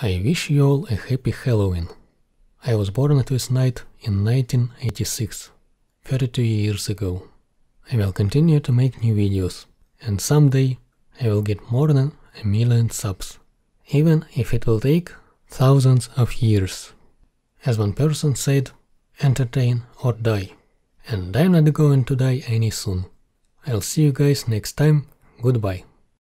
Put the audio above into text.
I wish you all a happy Halloween. I was born this night in 1986, 32 years ago. I will continue to make new videos, and someday I will get more than a million subs, even if it will take thousands of years. As one person said, entertain or die. And I'm not going to die any soon. I'll see you guys next time, goodbye.